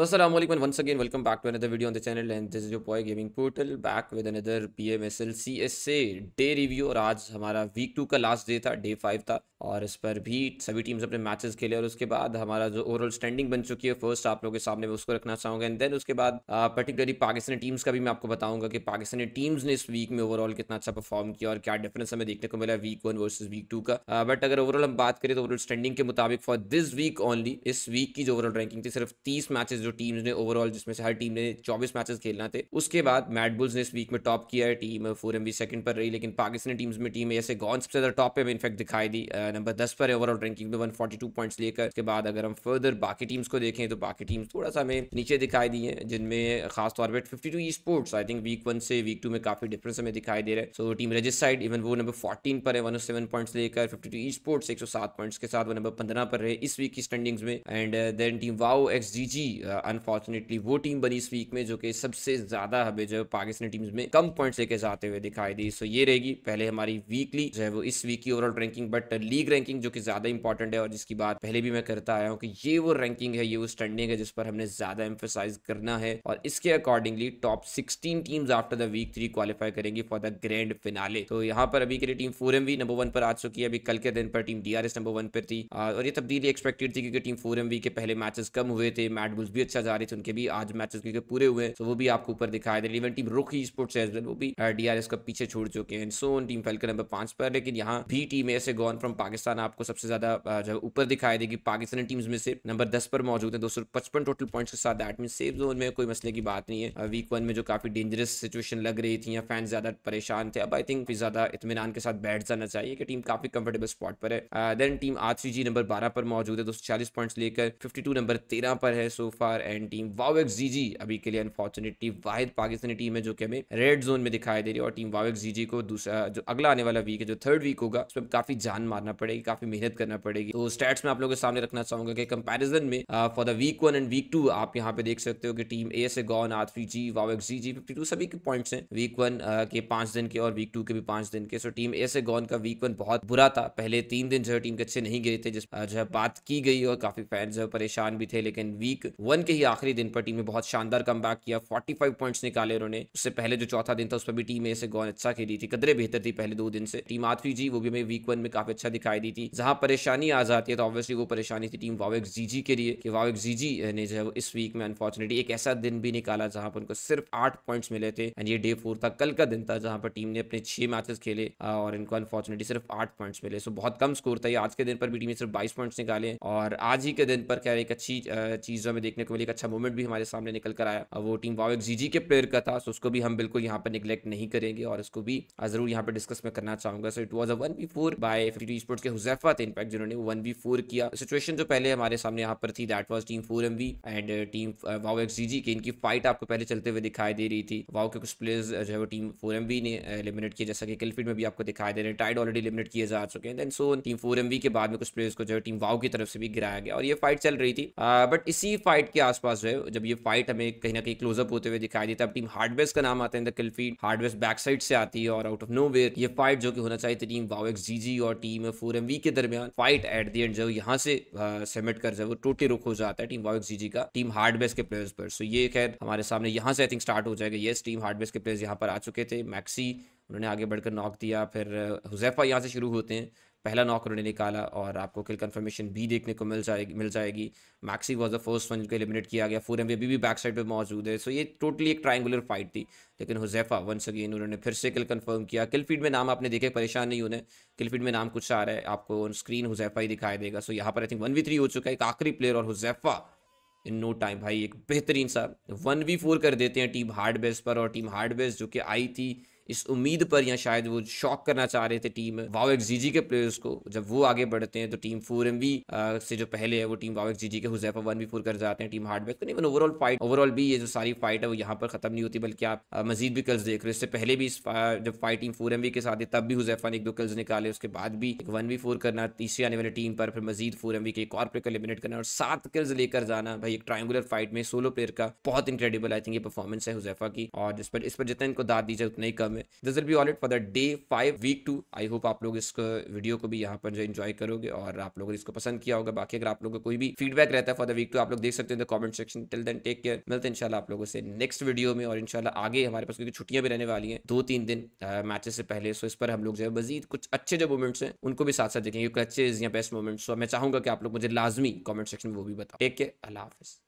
welcome back to another video on the channel and this is your channel gaming portal back with another P M S L C S A day review और आज हमारा week two का last day था day five था और इस पर भी सभी टीम्स अपने मैचेस खेले और उसके बाद हमारा जो ओवरऑल स्टैंडिंग बन चुकी है फर्स्ट आप लोगों के सामने मैं उसको रखना चाहूँगा एंड देन उसके बाद पर्टिकुलरली पाकिस्तानी टीम्स का भी मैं आपको बताऊंगा कि पाकिस्तानी टीम्स ने इस वीक में ओवरऑल कितना अच्छा परफॉर्म किया और क्या डिफरेंस हमें देखने को मिला week one versus week two का बट अगर ओवरऑल हम बात करें तो ओवरऑल स्टैंडिंग के मुताबिक फॉर दिस वीक ओनली इस वीक की जो ओवरऑल रैंकिंग थी सिर्फ तीस मैचेज जो टीम ने ओवरऑल जिसमें से हर टीम ने चौबीस मैचेस खेलना थे उसके बाद मैट बुल्स ने इस वीक में टॉप किया है टीम फोर एम सेकंड पर रही लेकिन पाकिस्तानी टीम्स में टीम ऐसे गॉन सबसे ज्यादा टॉप पे इनफेक्ट दिखाई दी नंबर दस पर है ओवरऑल रैंकिंग में वन पॉइंट्स लेकर उसके बाद अगर हम फर्दर बाकी टीम्स को देखें तो बाकी टीम्स थोड़ा सा हमें नीचे दिखाई दी है जिनमें खासतौर पर fifty two sports I think week one से वीक टू में काफी डिफरेंस हमें दिखाई दे रहे है सो टीम रजिस्टाइड इवन वो नंबर फोर्टीन पर है वन सेवन पॉइंट्स लेकर फिफ्टी टू स्पोर्ट्स एक सौ सात पॉइंट्स के साथ वो नंबर पंद्रह पर रहे इस वीक की स्टैंडिंग्स में and then team wow X G G unfortunately वो टीम बनी इस वीक में जो कि सबसे ज़्यादा हमें जो पाकिस्तानी टीम में कम पॉइंट्स लेके जाते हुए दिखाई दी सो ये रहेगी पहले हमारी वीकली जो है वो इस वीक की overall ranking but league ranking जो कि ज़्यादा इंपॉर्टेंट है और जिसकी बात पहले भी मैं करता आया हूँ कि ये वो रैंकिंग है ये वो स्टैंडिंग है जिस पर हमने ज़्यादा एम्फोसाइज करना है और इसके accordingly top sixteen teams after the week three qualify करेंगी फॉर द ग्रैंड फिनाले तो यहाँ पर अभी के लिए team four M number one पर आ चुकी है अभी कल के दिन पर टीम डी नंबर वन पर थी और ये तब्दीली एक्सपेक्टेड थी क्योंकि टीम फोर एम के पहले मैचेस कम हुए थे मैट बुल्स भी भी अच्छा जा रहे थे उनके भी आज मैचेस क्योंकि पूरे हुए तो वो भी आपको ऊपर दिखाई दे रही even team rocky sports as वो भी डीआरएस का पीछे छोड़ चुके हैं सोन टीम फैलकर नंबर पांच पर लेकिन यहाँ भी टीम ऐसे गॉन फ्रॉम पाकिस्तान आपको सबसे ज्यादा जो ऊपर दिखाई देगी पाकिस्तानी टीम्स में से नंबर दस पर मौजूद है दो टोटल पॉइंट के साथ दैट मीन सेफ जोन में कोई मसले की बात नहीं है वीक वन में जो काफी डेंजरस सिचुएशन लग रही थी या फैन ज्यादा परेशान थे अब आई थिंक ज्यादा इतमान के साथ बैठ जाना चाहिए कि टीम काफी कंफर्टेबल स्पॉट पर है देन टीम आर नंबर बारह पर मौजूद है दो पॉइंट्स लेकर फिफ्टी नंबर तेरह पर है sofa R and team wow X GG अभी के लिए अनफॉर्चुनेटली वाहिद पाकिस्तानी टीम है जो कि हमें रेड जोन में दिखाई दे रही है और टीम वावेक्स जीजी को दूसरा जो अगला आने वाला वीक है जो थर्ड वीक होगा उसमें काफी जान मारना पड़ेगी काफी मेहनत करना पड़ेगी तो स्टेट्स में आप लोगों के सामने रखना चाहूंगा कि कंपेरिजन में for the week one and week two आप यहाँ पे देख सकते हो कि टीम ए से gone R G wow X G G fifty two सभी के पॉइंट है वीक वन के पांच दिन के और वीक टू के भी पांच दिन के सो टीम ए से गॉन का वीक वन बहुत बुरा था पहले तीन दिन जो है टीम के अच्छे नहीं गए थे जिस जो है बात की गई और काफी फैंस जो परेशान भी थे लेकिन वीक वन 11 के ही आखिरी दिन पर टीम ने बहुत शानदार कम किया 45 पॉइंट्स निकाले उन्होंने उससे पहले जो चौथा दिन था उस पर भी टीम ऐसे गौन अच्छा खेली थी कदरे बेहतर थी पहले दो दिन से टीम आठवीं जी वो भी हमें वीक वन में काफी अच्छा दिखाई दी थी जहां परेशानी आ जाती है तो ऑब्वियसली वो परेशानी थी टीम वावेक जीजी के लिए कि वावेक जीजी ने जो है इस वीक में अनफॉर्चुनेटली एक ऐसा दिन भी निकाला जहां पर उनको सिर्फ आठ पॉइंट्स मिले थे एंड ये डे फोर था कल का दिन था जहां पर टीम ने अपने छह मैचेस खेले और इनको अनफॉर्चुनेटली सिर्फ आठ पॉइंट्स मिले सो बहुत कम स्कोर था ये आज के दिन पर भी टीम ने सिर्फ बाईस पॉइंट्स निकाले और आज ही के दिन पर क्या एक अच्छी चीज हमें देखने को देखने वाली एक अच्छा मूवमेंट भी हमारे सामने निकल कर आया वो टीम वावेक जीजी के प्लेयर का था सो उसको भी हम बिल्कुल यहाँ पर निगलेक्ट नहीं करेंगे और इसको भी जरूर यहाँ पर डिस्कस में करना चाहूंगा so it was a one v four by fifty sports के हुजैफा थे इनफैक्ट जिन्होंने वन बी फोर किया सिचुएशन जो पहले हमारे सामने यहाँ पर थी that was team four M and team wow X G की इनकी फाइट आपको पहले चलते हुए दिखाई दे रही थी वाओ के कुछ प्लेयर्स uh, जो है वो टीम फोर एम ने एलिमिनेट uh, किया जैसा कि किलफीड में भी आपको दिखाई दे रहे हैं टाइड ऑलरेडी एलिमिनेट किए जा चुके हैं then so team four M के बाद में कुछ प्लेयर्स को जो है टीम वाओ की तरफ से भी गिराया गया और ये फाइट चल रही थी बट इसी फाइट के आसपास जो है जब ये फाइट हमें कहीं ना कहीं क्लोजअप होते हुए दिखाई देता है अब टीम हार्डवेस्ट का नाम आता है in the killfeed hardwest back side से आती है और आउट ऑफ नो ये फाइट जो कि होना चाहिए थी टीम वाओ एक्स जी और टीम फोर एम के दरमियान फाइट एट दी एंड जो यहाँ से समेट कर जो टोटे रुख हो जाता है टीम वाओ एक्स जीजी का टीम हार्डवेस्ट के प्लेयर्स पर सो ये खैर हमारे सामने यहाँ से आई थिंक स्टार्ट हो जाएगा येस टीम हार्डवेस्ट के प्लेयर्स यहाँ पर आ चुके थे मैक्सी उन्होंने आगे बढ़कर नॉक दिया फिर हुजैफा यहाँ से शुरू होते हैं पहला नॉक उन्होंने निकाला और आपको किल कन्फर्मेशन भी देखने को मिल जाएगी मिल जाएगी Maxi was the first one जिनको एलिमिनेट किया गया फोर एम अभी भी बैक साइड पर मौजूद है सो ये टोटली एक ट्राइंगुलर फाइट थी लेकिन हुजैफा वंस अगेन उन्होंने फिर से किल कन्फर्म किया किल फीड में नाम आपने देखे परेशान नहीं होने किल फीड में नाम कुछ आ रहा है आपको ऑन स्क्रीन हुजैफा ही दिखाई देगा सो यहाँ पर I think one v three हो चुका है एक आखिरी प्लेयर और हुजैफा इन नो टाइम भाई एक बेहतरीन सा वन वी फोर कर देते हैं टीम हार्ड बेस पर और टीम हार्ड बेस जो कि आई थी इस उम्मीद पर या शायद वो शॉक करना चाह रहे थे टीम वावेक जीजी के प्लेयर्स को जब वो आगे बढ़ते हैं तो टीम फोर एम से जो पहले है वो टीम वावेक जीजी के हुजैफा वन भी फोर कर जाते हैं टीम हार्डबैक तो इवन ओवरऑल फाइट ओवरऑल भी ये जो सारी फाइट है वो यहाँ पर खत्म नहीं होती बल्कि आप मजीद भी कल्स देख रहे हो इससे पहले भी इस जब फाइट टीम फोर एम के साथ थी तब भी हुजैफा ने एक दो कल्स निकाले उसके बाद भी एक वन वी फोर करना तीसरी आने वाली टीम पर फिर मजीद फोर एम के एक और प्लेयर को एलिमिनेट करना और सात कल्स लेकर जाना भाई एक ट्राइंगुलर फाइट में सोलो प्लेयर का बहुत इंक्रेडिबल आई थिंक ये परफॉर्मेंस है हुजैफा की और पर इस पर जितना इनको दाद दी जाए उतना ही कम में this will be all it for the day five week two I hope आप लोग इस वीडियो को भी यहाँ पर जो इन्जॉय करोगे और आप लोगों ने इसको पसंद किया होगा बाकी अगर आप लोगों को कोई भी फीडबैक रहता है फॉर द वीक टू आप लोग देख सकते हैं comment section till then take care मिलते हैं इनशाला आप लोगों से नेक्स्ट वीडियो में और इनशाला आगे हमारे पास क्योंकि छुट्टियां भी रहने वाली है दो तीन दिन मैचेस uh, से पहले सो इस पर हम लोग जो है मजीद कुछ अच्छे जो मोमेंट्स हैं उनको भी साथ साथ देखेंगे अच्छे या बेस्ट मोमेंट्स सो मैं चाहूंगा कि आप लोग मुझे लाजमी कॉमेंट सेक्शन में वो भी बताओ टेक केयर अल्लाह हाफिज़